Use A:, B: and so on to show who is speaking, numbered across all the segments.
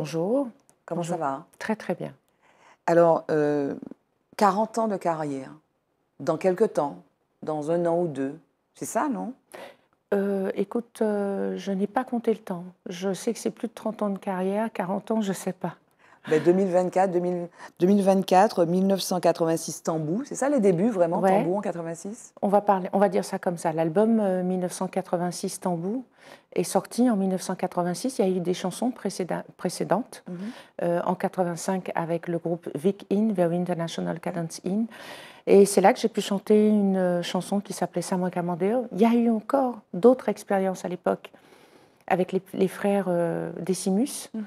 A: bonjour. Comment ça va Très très bien. Alors, 40 euh, ans de carrière, dans quelques temps, dans un an ou deux,
B: c'est ça, non euh, écoute, euh, je n'ai pas compté le temps. Je sais que c'est plus de 30 ans de carrière, 40 ans, je ne sais pas. 2024, 2024, 1986 Tambou, c'est ça les débuts vraiment Tambou en 86 On va parler, on va dire ça comme ça. L'album 1986 euh, Tambou est sorti en 1986. Il y a eu des chansons précédentes mhm. euh, en 85 avec le groupe Vic In, Very International Cadence In, et c'est là que j'ai pu chanter une euh, chanson qui s'appelait Samo Kamandeo ». Il y a eu encore d'autres expériences à l'époque avec les, frères Decimus. Mhm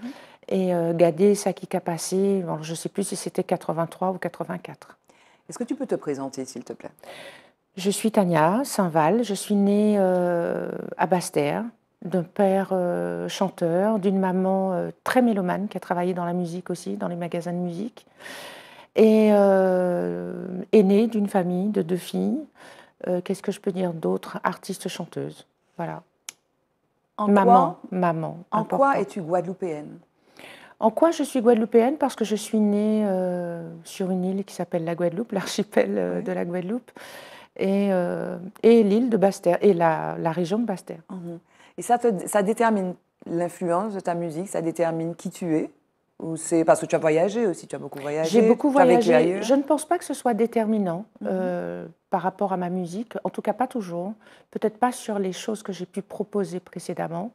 B: et ça euh, Gadé Sakikapassi, bon, je ne sais plus si c'était 83 ou 84.
A: Est-ce que tu peux te présenter, s'il te plaît
B: Je suis Tania Saint-Val, je suis née euh, à Bastère, d'un père euh, chanteur, d'une maman très mélomane qui a travaillé dans la musique aussi, dans les magasins de musique, et aînée d'une famille de deux filles. Qu'est-ce que je peux dire d'autre artistes chanteuses, voilà. En maman, maman. En quoi
A: es-tu guadeloupéenne
B: en quoi je suis guadeloupéenne Parce que je suis née euh, sur une île qui s'appelle la Guadeloupe, l'archipel euh, de la Guadeloupe, euh, et, l'île de Basse-Terre, et la, région de Basse-Terre. Mhm. Et ça, ça détermine
A: l'influence de ta musique, ça détermine qui tu es ou c'est parce que tu as voyagé aussi, tu as beaucoup voyagé. J'ai beaucoup voyagé. Je
B: ne pense pas que ce soit déterminant mhm. euh, par rapport à ma musique, en tout cas pas toujours. Peut-être pas sur les choses que j'ai pu proposer précédemment,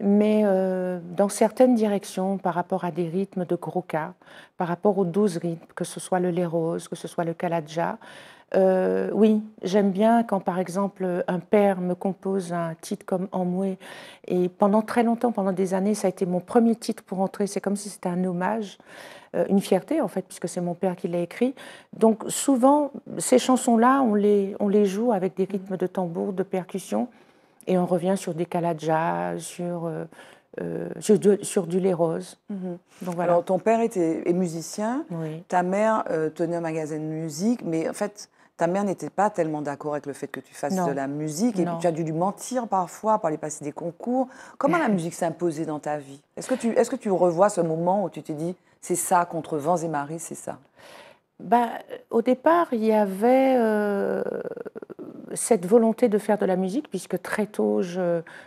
B: mais euh, dans certaines directions, par rapport à des rythmes de gros cas, par rapport aux douze rythmes, que ce soit le les que ce soit le kaladja, euh, oui, j'aime bien quand par exemple un père me compose un titre comme Amoué. Et pendant très longtemps, pendant des années, ça a été mon premier titre pour entrer. C'est comme si c'était un hommage, euh, une fierté en fait, puisque c'est mon père qui l'a écrit. Donc souvent, ces chansons-là, on les, joue avec des rythmes de tambour, de percussion, et on revient sur des kaladjas, sur. Euh, sur, du, lait rose. Mm-hmm. Donc, voilà. Alors, ton père était, est musicien,
A: ta mère tenait un magasin de musique, mais en fait, ta mère n'était pas tellement d'accord avec le fait que tu fasses de la musique et tu as dû lui mentir parfois pour aller passer des concours. Comment la musique s'est imposée dans ta vie Est-ce que, tu, est -ce que tu revois ce moment où tu t'es dit c'est ça, contre vents et marées, c'est
B: ça bah, au départ, il y avait euh, cette volonté de faire de la musique, puisque très tôt,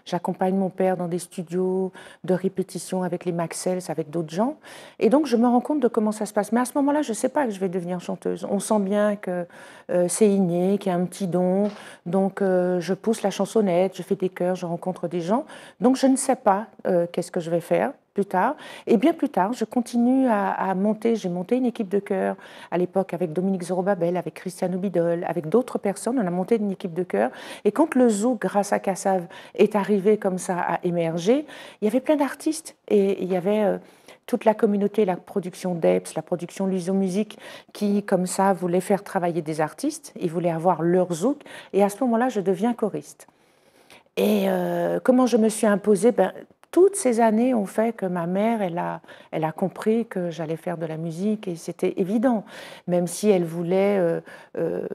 B: j'accompagne mon père dans des studios de répétition avec les Maxels, avec d'autres gens. Et donc, je me rends compte de comment ça se passe. Mais à ce moment-là, je ne sais pas que je vais devenir chanteuse. On sent bien que euh, c'est inné, qu'il y a un petit don. Donc, euh, je pousse la chansonnette, je fais des chœurs, je rencontre des gens. Donc, je ne sais pas qu'est-ce que je vais faire plus tard. Et bien plus tard, je continue à, monter. J'ai monté une équipe de chœur à l'époque avec Dominique Zorobabel, avec Christiane Bidol, avec d'autres personnes. On a monté une équipe de chœur. Et quand le zoo, grâce à Cassav, est arrivé comme ça à émerger, il y avait plein d'artistes. Et il y avait... Euh, toute la communauté, la production d'EPS, la production Luso Musique, qui, comme ça, voulait faire travailler des artistes, ils voulaient avoir leur zouk, et à ce moment-là, je deviens choriste. Et euh, comment je me suis imposée ben, toutes ces années ont fait que ma mère, elle a, elle a compris que j'allais faire de la musique et c'était évident, même si elle voulait. Euh, euh,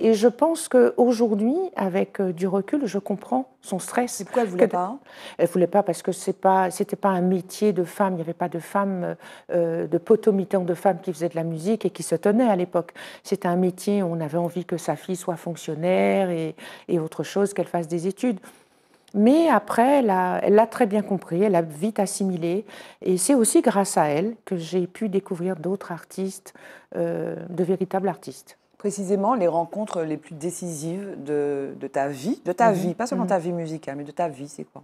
B: et je pense qu'aujourd'hui, avec euh, du recul, je comprends son stress. C'est pourquoi elle voulait pas hein Elle voulait pas parce que c'est pas, c'était pas un métier de femme. Il n'y avait pas de femmes, de potomitant de femmes qui faisait de la musique et qui se tenaient à l'époque. C'était un métier. Où on avait envie que sa fille soit fonctionnaire et autre chose qu'elle fasse des études. Mais après, elle l'a très bien compris, elle a vite assimilé. Et c'est aussi grâce à elle que j'ai pu découvrir d'autres artistes, euh, de véritables artistes.
A: Précisément, les rencontres les plus décisives de, ta vie, de ta mhm. vie, pas seulement mhm. ta vie musicale, mais de ta vie, c'est quoi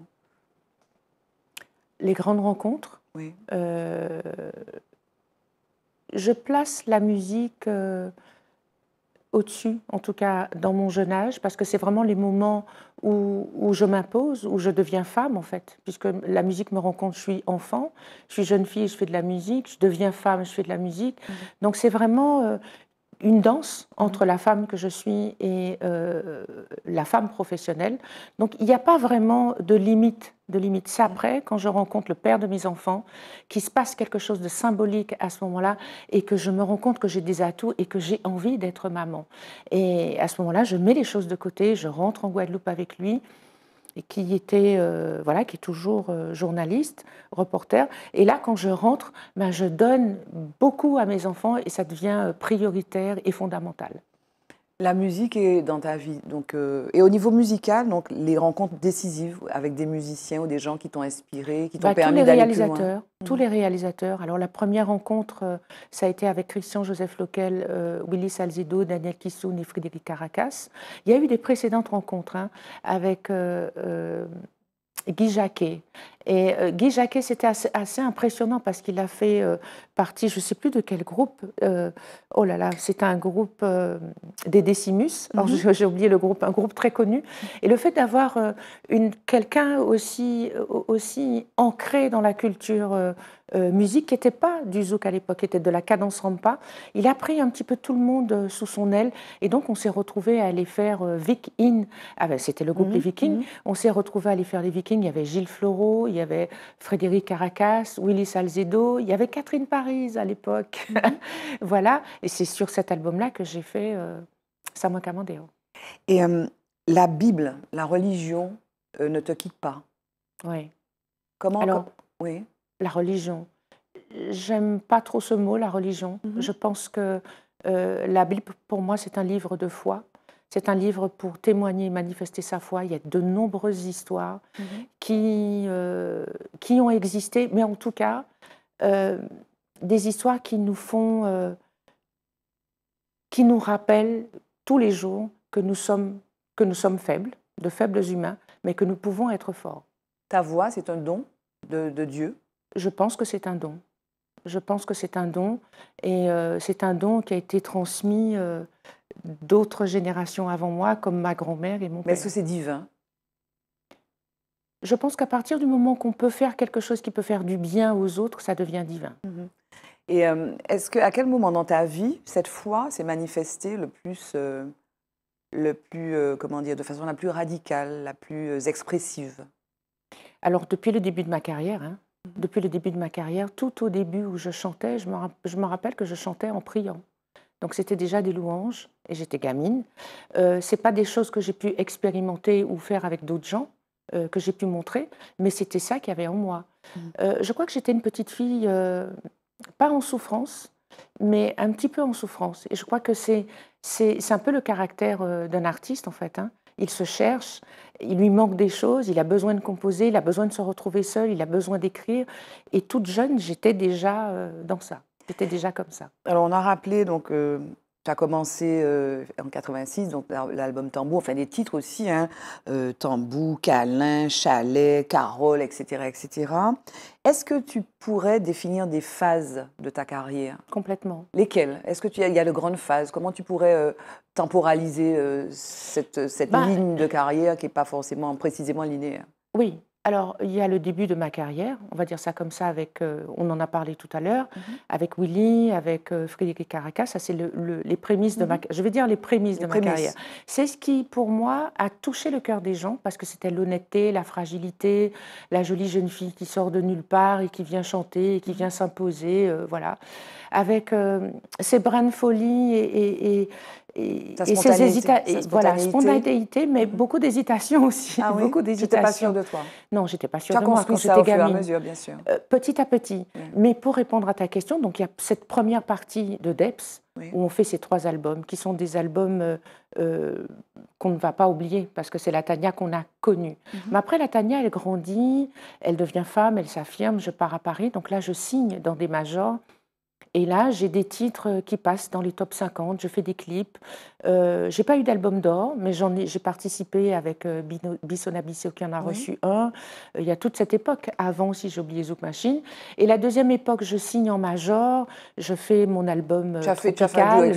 B: Les grandes rencontres oui. Euh, je place la musique. Euh, au-dessus, en tout cas dans mon jeune âge, parce que c'est vraiment les moments où, je m'impose, où je deviens femme en fait, puisque la musique me rencontre, je suis enfant, je suis jeune fille, je fais de la musique, je deviens femme, je fais de la musique. Mmh. Donc c'est vraiment euh, une danse entre la femme que je suis et euh, la femme professionnelle. Donc il n'y a pas vraiment de limite. De limite. C'est après, quand je rencontre le père de mes enfants, qu'il se passe quelque chose de symbolique à ce moment-là et que je me rends compte que j'ai des atouts et que j'ai envie d'être maman. Et à ce moment-là, je mets les choses de côté, je rentre en Guadeloupe avec lui qui était euh, voilà, qui est toujours euh, journaliste, reporter. Et là, quand je rentre, ben, je donne beaucoup à mes enfants et ça devient euh, prioritaire et fondamental.
A: La musique est dans ta vie. Donc, euh, et au niveau musical, donc, les rencontres décisives avec des musiciens ou des gens qui t'ont inspiré, qui t'ont bah, permis d'aller plus loin.
B: Tous mm. les réalisateurs. Alors la première rencontre, euh, ça a été avec Christian Joseph Loquel, euh, Willy Salzido, Daniel Kissoun et Frédéric Caracas. Il y a eu des précédentes rencontres hein, avec... Guy Jacquet. Et Guy Jacquet, c'était assez, impressionnant parce qu'il a fait partie, je ne sais plus de quel groupe, euh, oh là là, c'était un groupe euh, des Decimus mhm. j'ai oublié le groupe, un groupe très connu. Et le fait d'avoir euh, quelqu'un aussi, aussi ancré dans la culture musique, qui n'était pas du zouk à l'époque, qui était de la cadence rampa, il a pris un petit peu tout le monde sous son aile. Et donc, on s'est retrouvé à aller faire Vic In. Ah ben, c'était le groupe Les mhm, Vikings. Mhm. On s'est retrouvé à aller faire Les Vikings. Il y avait Gilles Floreau, il y avait Frédéric Caracas, Willy Salzedo, il y avait Catherine Parr à l'époque. Mhm. voilà, et c'est sur cet album-là que j'ai fait euh, Samoa Et euh,
A: la Bible, la religion euh, ne te quitte pas.
B: Oui. Comment Alors, oui. la religion. J'aime pas trop ce mot, la religion. Mhm. Je pense que euh, la Bible, pour moi, c'est un livre de foi. C'est un livre pour témoigner, manifester sa foi. Il y a de nombreuses histoires mhm. qui, qui ont existé, mais en tout cas, euh, des histoires qui nous font, euh, qui nous rappellent tous les jours que nous sommes, que nous sommes faibles, de faibles humains, mais que nous pouvons être forts.
A: Ta voix, c'est un don de, Dieu
B: Je pense que c'est un don. Je pense que c'est un don, et euh, c'est un don qui a été transmis euh, d'autres générations avant moi, comme ma grand-mère et mon père. Mais est-ce que c'est divin Je pense qu'à partir du moment qu'on peut faire quelque chose qui peut faire du bien aux autres, ça devient divin. Mm-hmm. Et euh, est-ce que, à quel moment dans
A: ta vie, cette foi s'est manifestée le plus, euh, le plus euh, comment dire, de façon la plus radicale, la plus expressive
B: Alors, depuis le début de ma carrière, hein, depuis le début de ma carrière, tout au début où je chantais, je me, rappelle que je chantais en priant. Donc, c'était déjà des louanges, et j'étais gamine. Euh, Ce n'est pas des choses que j'ai pu expérimenter ou faire avec d'autres gens. que j'ai pu montrer, mais c'était ça qu'il y avait en moi. Mmh. je crois que j'étais une petite fille pas en souffrance, mais un petit peu en souffrance. Et je crois que c'est, c'est, un peu le caractère euh, d'un artiste, en fait. Hein. Il se cherche, il lui manque des choses, il a besoin de composer, il a besoin de se retrouver seul, il a besoin d'écrire. Et toute jeune, j'étais déjà euh, dans ça. J'étais déjà comme ça.
A: Alors, on a rappelé donc euh, tu as commencé euh, en 86, donc l'album Tambour, enfin des titres aussi, hein, euh, Tambour, Câlin, Chalet, Carole, etc. etc. Est-ce que tu pourrais définir des phases de ta carrière Complètement. Lesquelles Est-ce que tu y a de grandes phases Comment tu pourrais euh, temporaliser cette, cette bah, ligne de carrière qui n'est pas forcément précisément linéaire
B: Oui, alors, il y a le début de ma carrière, on va dire ça comme ça, avec, euh, on en a parlé tout à l'heure, mhm. avec Willy, avec euh, Frédéric Caracas, ça c'est les prémices de ma, mhm. je vais dire les prémices de ma carrière. C'est ce qui, pour moi, a touché le cœur des gens, parce que c'était l'honnêteté, la fragilité, la jolie jeune fille qui sort de nulle part et qui vient chanter, et qui mhm. vient s'imposer, euh, voilà. Avec ses brins de folie et, et, ces hésitations, voilà, spontanéité, mais mhm. beaucoup d'hésitations aussi. Ah oui beaucoup d'hésitation. pas de toi Non, j'étais pas sûre de moi quand j'étais gamine. à mesure, bien sûr. Euh, petit à petit. Mais pour répondre à ta question, donc il y a cette première partie de Deps où on fait ces trois albums, qui sont des albums euh, euh, qu'on ne va pas oublier parce que c'est la Tania qu'on a connue. Mhm. Mais après, la Tania, elle grandit, elle devient femme, elle s'affirme. Je pars à Paris, donc là, je signe dans des majors et là, j'ai des titres qui passent dans les top 50. Je fais des clips. Euh, j'ai pas eu d'album d'or, mais j'en ai, j'ai participé avec euh, Bissona qui en a reçu un. Euh, il y a toute cette époque avant, si j'ai oublié Zouk Machine. Et la deuxième époque, je signe en major. Je fais mon album. Tu as fait, un duo, avec,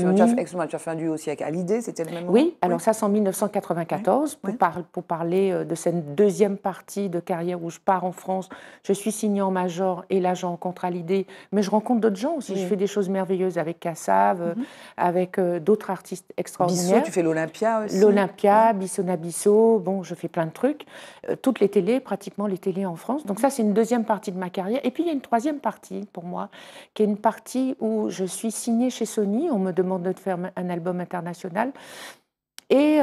B: tu as, fait un duo aussi avec Alidé. C'était le même. Oui. alors ça, c'est en 1994 Pour, pour, parler euh, de cette deuxième partie de carrière où je pars en France. Je suis signée en major et là, j'en rencontre Alidé, mais je rencontre d'autres gens aussi fait des choses merveilleuses avec Cassav, euh, mhm. avec euh, d'autres artistes extraordinaires. Bissot, tu fais l'Olympia aussi. L'Olympia, Bissona Bissot, bon, je fais plein de trucs. Euh, toutes les télés, pratiquement les télés en France. Donc ça, c'est une deuxième partie de ma carrière. Et puis, il y a une troisième partie pour moi, qui est une partie où je suis signée chez Sony. On me demande de faire un album international. Et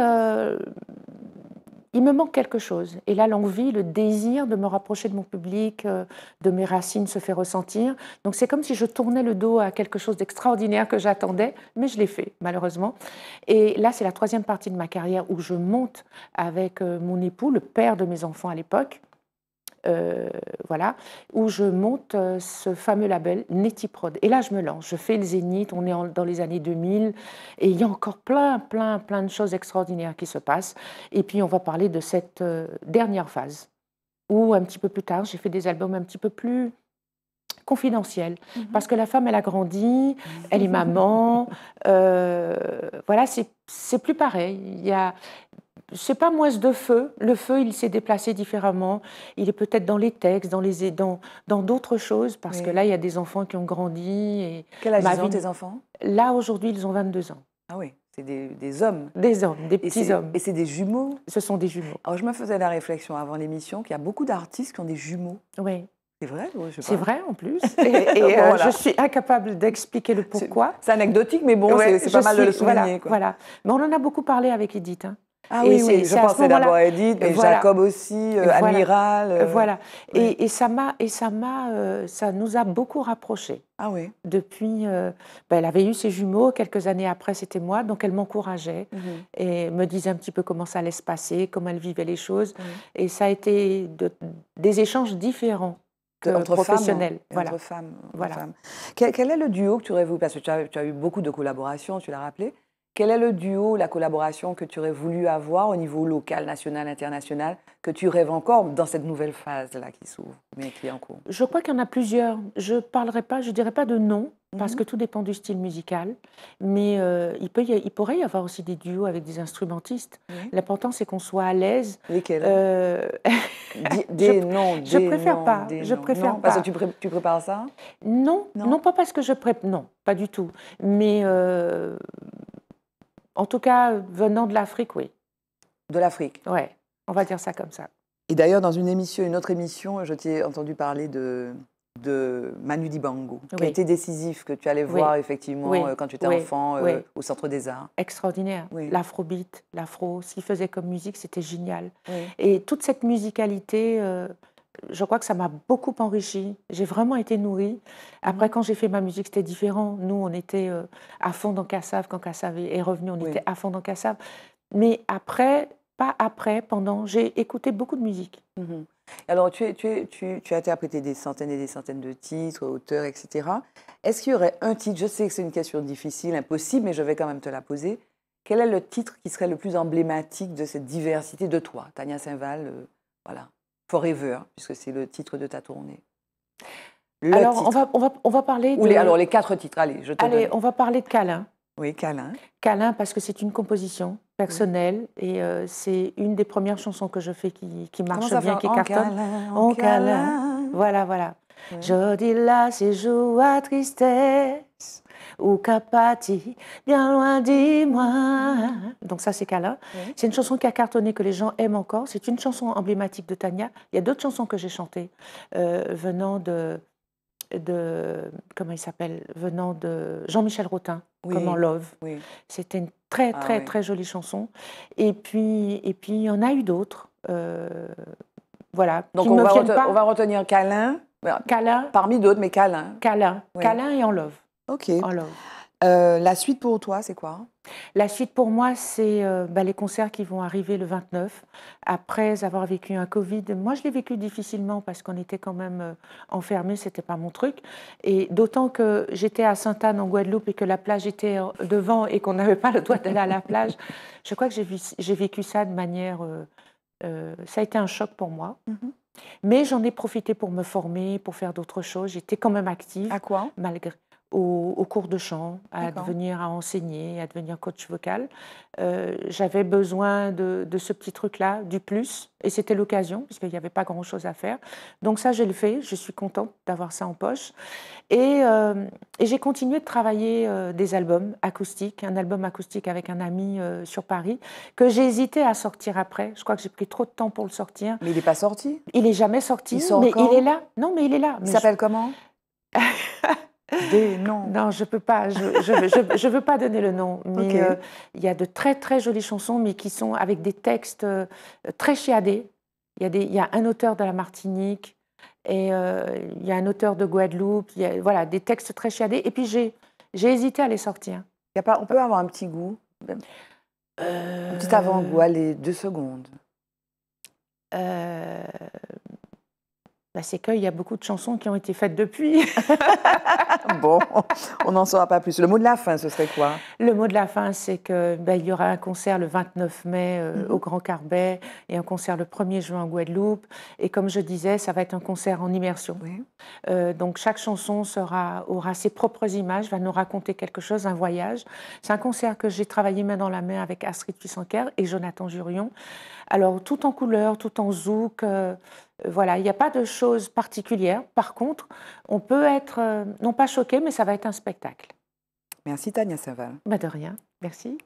B: il me manque quelque chose. Et là, l'envie, le désir de me rapprocher de mon public, euh, de mes racines se fait ressentir. Donc c'est comme si je tournais le dos à quelque chose d'extraordinaire que j'attendais, mais je l'ai fait, malheureusement. Et là, c'est la troisième partie de ma carrière où je monte avec euh, mon époux, le père de mes enfants à l'époque. Euh, voilà, où je monte euh, ce fameux label Netiprod. Et là, je me lance, je fais le zénith, on est dans les années 2000, et il y a encore plein, plein, plein de choses extraordinaires qui se passent. Et puis, on va parler de cette euh, dernière phase, où un petit peu plus tard, j'ai fait des albums un petit peu plus confidentiels, mhm. Parce que la femme, elle a grandi, elle est maman. voilà, c'est plus pareil. Il y a, c'est pas moins de feu. Le feu, il s'est déplacé différemment. Il est peut-être dans les textes, dans les dans dans d'autres choses, parce que là, il y a des enfants qui ont grandi. Et Quel âge ont tes enfants Là, aujourd'hui, ils ont 22 ans.
A: Ah oui. C'est des, des, hommes.
B: Des hommes, des petits hommes. Et c'est des jumeaux
A: Ce sont des jumeaux. Alors je me faisais la réflexion avant l'émission qu'il y a beaucoup d'artistes qui ont des jumeaux. Oui. C'est vrai C'est vrai en plus. Et, euh, je
B: suis incapable d'expliquer le pourquoi. C'est anecdotique, mais bon, c'est pas mal de le souligner. Voilà, Mais on en a beaucoup parlé avec Edith. Hein. Ah oui, oui, je pensais d'abord à Edith, mais Jacob
A: aussi, euh, voilà. Amiral. Euh, voilà.
B: Et, ça m'a, et ça m'a, euh, ça nous a beaucoup rapprochés. Ah oui. Depuis, ben, elle avait eu ses jumeaux quelques années après, c'était moi, donc elle m'encourageait mhm. et me disait un petit peu comment ça allait se passer, comment elle vivait les choses, mhm. et ça a été des échanges différents. entre hein, professionnels. Femmes, voilà. Entre
A: femmes. voilà.
B: Quel, est le duo que tu aurais voulu Parce que tu as, tu as eu beaucoup
A: de collaborations, tu l'as rappelé. Quel est le duo, la collaboration que tu aurais voulu avoir au niveau local, national, international, que tu rêves encore dans cette nouvelle phase-là qui s'ouvre, mais qui est en cours
B: Je crois qu'il y en a plusieurs. Je ne parlerai pas, je dirai pas de nom, parce mhm. que tout dépend du style musical, mais euh, il, peut il pourrait y avoir aussi des duos avec des instrumentistes. L'important, c'est qu'on soit à l'aise. Lesquels euh... des, noms. je préfère pas. je préfère pas. Parce que tu, prépares ça non, non, pas parce que je Non, pas du tout. Mais euh, en tout cas, venant de l'Afrique, oui. De
A: l'Afrique Ouais, on va dire ça comme ça. Et d'ailleurs, dans une émission, une autre émission, je t'ai entendu parler de, de Manu Dibango, qui a été décisif, que tu allais voir effectivement euh, quand tu étais enfant euh, au Centre des Arts.
B: Extraordinaire. L'afrobeat, l'afro, ce qu'il faisait comme musique, c'était génial. Et toute cette musicalité, euh, je crois que ça m'a beaucoup enrichi. J'ai vraiment été nourrie. Après, quand j'ai fait ma musique, c'était différent. Nous, on était euh, à fond dans Cassav. Quand Cassav est revenu, on était à fond dans Cassav. Mais après, pas après, pendant, j'ai écouté beaucoup de musique. Mhm.
A: Alors, tu, tu, as interprété des centaines et des centaines de titres, auteurs, etc. Est-ce qu'il y aurait un titre Je sais que c'est une question difficile, impossible, mais je vais quand même te la poser. Quel est le titre qui serait le plus emblématique de cette diversité de toi, Tania Saint-Val euh, Voilà. Forever, hein, puisque c'est le titre de ta tournée.
B: alors, On, va, on, va, on va parler. de... alors, les
A: quatre titres, allez, je te Allez, on
B: va parler de Câlin. Oui, Câlin. Câlin, parce que c'est une composition personnelle et euh, c'est une des premières chansons que je fais qui, qui marche bien, qui cartonne. En câlin, Voilà, voilà. Je dis là, c'est joie à tristesse. Ukapati, bien loin, dis-moi. Donc ça, c'est Kala. C'est une chanson qui a cartonné, que les gens aiment encore. C'est une chanson emblématique de Tania. Il y a d'autres chansons que j'ai chantées euh, venant de, de... Comment il s'appelle Venant de Jean-Michel Rotin, comme Comment Love. C'était une très, ah très, très jolie chanson. Et puis, et puis, il y en a eu d'autres. Euh, voilà. Donc on va, on va
A: retenir Câlin. Câlin. Parmi d'autres, mais Câlin.
B: Calin Câlin et En Love. Ok. Alors. Oh euh, la suite pour toi, c'est quoi La suite pour moi, c'est euh, bah, les concerts qui vont arriver le 29. Après avoir vécu un Covid, moi je l'ai vécu difficilement parce qu'on était quand même enfermés, euh, enfermés, c'était pas mon truc. Et d'autant que j'étais à Sainte-Anne en Guadeloupe et que la plage était devant et qu'on n'avait pas le droit d'aller à la plage, je crois que j'ai vécu ça de manière. ça a été un choc pour moi. Mm-hmm. Mais j'en ai profité pour me former, pour faire d'autres choses. J'étais quand même active. À quoi Malgré au cours de chant, à devenir à enseigner, à devenir coach vocal. Euh, j'avais besoin de, ce petit truc-là, du plus, et c'était l'occasion, puisqu'il n'y avait pas grand-chose à faire. Donc ça, j'ai le fait. je suis contente d'avoir ça en poche. Et, euh, j'ai continué de travailler euh, des albums acoustiques, un album acoustique avec un ami sur Paris, que j'ai hésité à sortir après. Je crois que j'ai pris trop de temps pour le sortir. Mais il n'est pas sorti Il n'est jamais sorti, il mais il est là. Non, mais il est là. Il s'appelle comment Des Non, je peux pas. Je ne veux pas donner le nom. Euh, il y a de très, très jolies chansons, mais qui sont avec des textes euh, très chiadés. Il y, a un auteur de la Martinique et euh, il y a un auteur de Guadeloupe. Y voilà, des textes très chiadés. Et puis, j'ai hésité à les sortir. on peut avoir un petit goût Un petit avant-goût,
A: allez, deux secondes.
B: Bah, c'est c'est il y a beaucoup de chansons qui ont été faites depuis. bon, on n'en saura pas plus. Le mot de la fin, ce serait quoi Le mot de la fin, c'est qu'il ben, y aura un concert le 29 mai euh, mhm. au Grand Carbet et un concert le 1er juin en Guadeloupe. Et comme je disais, ça va être un concert en immersion. Euh, donc chaque chanson aura ses propres images, va nous raconter quelque chose, un voyage. C'est un concert que j'ai travaillé main dans la main avec Astrid Fissanker et Jonathan Jurion. Alors tout en couleur, tout en zouk. Euh, euh, voilà, il n'y a pas de choses particulières. Par contre, on peut être, euh, non pas choqué, mais ça va être un spectacle. Merci Tania Saval. Bah de rien, merci.